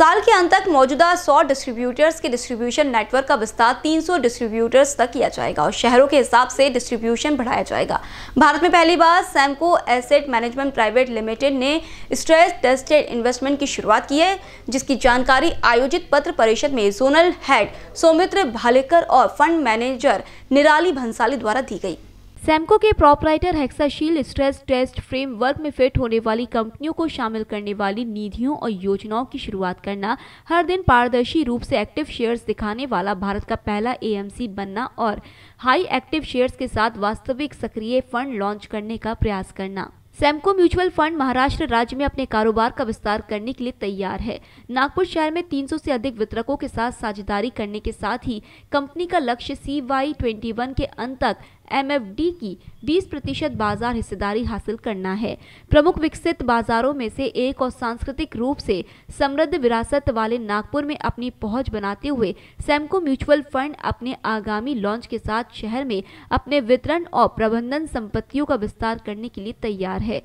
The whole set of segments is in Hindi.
साल के अंत तक मौजूदा 100 डिस्ट्रीब्यूटर्स के डिस्ट्रीब्यूशन नेटवर्क का विस्तार 300 डिस्ट्रीब्यूटर्स तक किया जाएगा और शहरों के हिसाब से डिस्ट्रीब्यूशन बढ़ाया जाएगा भारत में पहली बार Samco asset management private limited ने स्ट्रेस टेस्टेड इन्वेस्टमेंट की शुरुआत की है जिसकी जानकारी आयोजित पत्र परिषद में जोनल हेड सौमित्र भालेकर और फंड मैनेजर निराली भंसाली द्वारा दी गई सैमको के proprietor Hexashield stress test framework में फिट होने वाली कंपनियों को शामिल करने वाली निधियों और योजनाओं की शुरुआत करना हर दिन पारदर्शी रूप से एक्टिव शेयर्स दिखाने वाला भारत का पहला एएमसी बनना और हाई एक्टिव शेयर्स के साथ वास्तविक सक्रिय फंड लॉन्च करने का प्रयास करना सैमको म्यूचुअल फंड महाराष्ट्र राज्य में अपने कारोबार का विस्तार करने के लिए तैयार है नागपुर शहर में 300 से अधिक वितरकों के साथ साझेदारी करने के साथ ही कंपनी का लक्ष्य सी वाई ट्वेंटी के अंत तक एमएफडी की 20 प्रतिशत बाजार हिस्सेदारी हासिल करना है प्रमुख विकसित बाजारों में से एक और सांस्कृतिक रूप से समृद्ध विरासत वाले नागपुर में अपनी पहुंच बनाते हुए सैमको म्यूचुअल फंड अपने आगामी लॉन्च के साथ शहर में अपने वितरण और प्रबंधन संपत्तियों का विस्तार करने के लिए तैयार है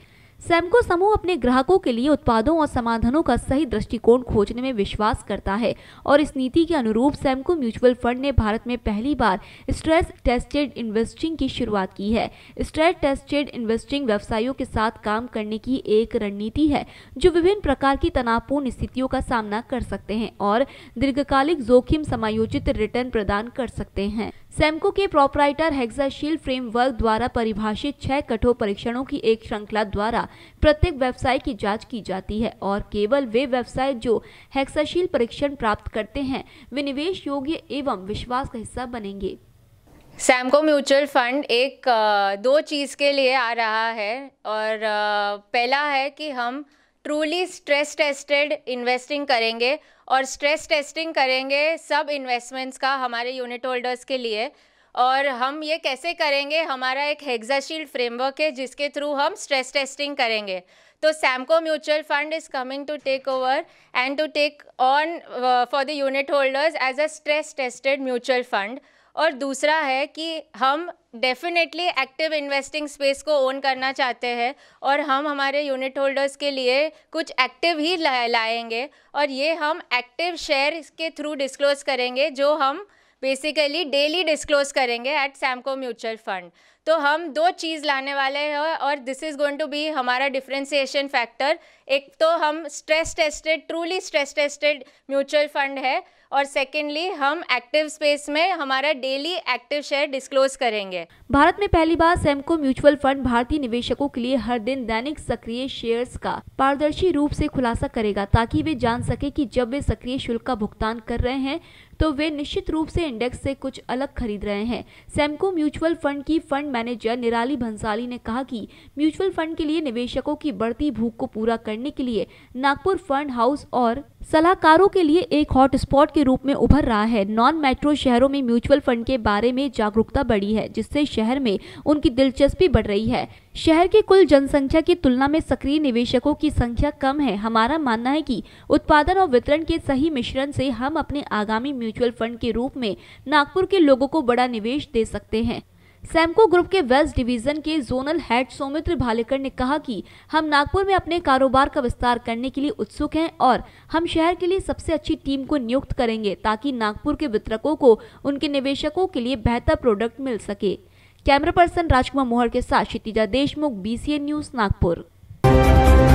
सैमको समूह अपने ग्राहकों के लिए उत्पादों और समाधानों का सही दृष्टिकोण खोजने में विश्वास करता है और इस नीति के अनुरूप सैमको म्यूचुअल फंड ने भारत में पहली बार स्ट्रेस टेस्टेड इन्वेस्टिंग की शुरुआत की है स्ट्रेस टेस्टेड इन्वेस्टिंग व्यवसायों के साथ काम करने की एक रणनीति है जो विभिन्न प्रकार की तनावपूर्ण स्थितियों का सामना कर सकते हैं और दीर्घकालिक जोखिम समायोजित रिटर्न प्रदान कर सकते हैं सेमको के प्रोपराइटर हेक्साशील फ्रेमवर्क द्वारा परिभाषित छह कठोर परीक्षणों की एक श्रृंखला द्वारा प्रत्येक व्यवसाय की जांच की जाती है और केवल वे व्यवसाय जो हेक्साशील परीक्षण प्राप्त करते हैं वे निवेश योग्य एवं विश्वास का हिस्सा बनेंगे सैमको म्यूचुअल फंड एक दो चीज़ के लिए आ रहा है और पहला है कि हम ट्रूली स्ट्रेस टेस्टेड इन्वेस्टिंग करेंगे और स्ट्रेस टेस्टिंग करेंगे सब इन्वेस्टमेंट्स का हमारे यूनिट होल्डर्स के लिए और हम ये कैसे करेंगे हमारा एक हेग्जाशील्ड फ्रेमवर्क है जिसके थ्रू हम स्ट्रेस टेस्टिंग करेंगे तो Samco mutual fund is coming to take over and to take on for the unit holders as a stress tested mutual fund और दूसरा है कि हम डेफिनेटली एक्टिव इन्वेस्टिंग स्पेस को ओन करना चाहते हैं और हम हमारे यूनिट होल्डर्स के लिए कुछ एक्टिव ही ला, लाएंगे और ये हम एक्टिव शेयर के थ्रू डिस्क्लोज करेंगे जो हम बेसिकली डेली डिस्क्लोज करेंगे एट सैमको म्यूचुअल फंड तो हम दो चीज़ लाने वाले हैं और this is going to be हमारा डिफ्रेंसीशन फैक्टर एक तो हम stress tested truly stress tested mutual fund है और सेकेंडली हम एक्टिव स्पेस में हमारा डेली एक्टिव शेयर डिस्क्लोज करेंगे भारत में पहली बार सेमको म्यूचुअल फंड भारतीय निवेशकों के लिए हर दिन दैनिक सक्रिय शेयर्स का पारदर्शी रूप से खुलासा करेगा ताकि वे जान सके कि जब वे सक्रिय शुल्क का भुगतान कर रहे हैं तो वे निश्चित रूप से इंडेक्स से कुछ अलग खरीद रहे हैं सेमको म्यूचुअल फंड की फंड मैनेजर निराली भंसाली ने कहा कि म्यूचुअल फंड के लिए निवेशकों की बढ़ती भूख को पूरा करने के लिए नागपुर फंड हाउस और सलाहकारों के लिए एक हॉट स्पॉट के रूप में उभर रहा है नॉन मेट्रो शहरों में म्यूचुअल फंड के बारे में जागरूकता बढ़ी है जिससे शहर में उनकी दिलचस्पी बढ़ रही है शहर की कुल जनसंख्या की तुलना में सक्रिय निवेशकों की संख्या कम है हमारा मानना है कि उत्पादन और वितरण के सही मिश्रण से हम अपने आगामी म्यूचुअल फंड के रूप में नागपुर के लोगों को बड़ा निवेश दे सकते हैं सैमको ग्रुप के वेस्ट डिवीजन के जोनल हेड सौमित्र भालेकर ने कहा कि हम नागपुर में अपने कारोबार का विस्तार करने के लिए उत्सुक हैं और हम शहर के लिए सबसे अच्छी टीम को नियुक्त करेंगे ताकि नागपुर के वितरकों को उनके निवेशकों के लिए बेहतर प्रोडक्ट मिल सके कैमरा पर्सन राजकुमार मोहर के साथ क्षितिजा देशमुख बी न्यूज नागपुर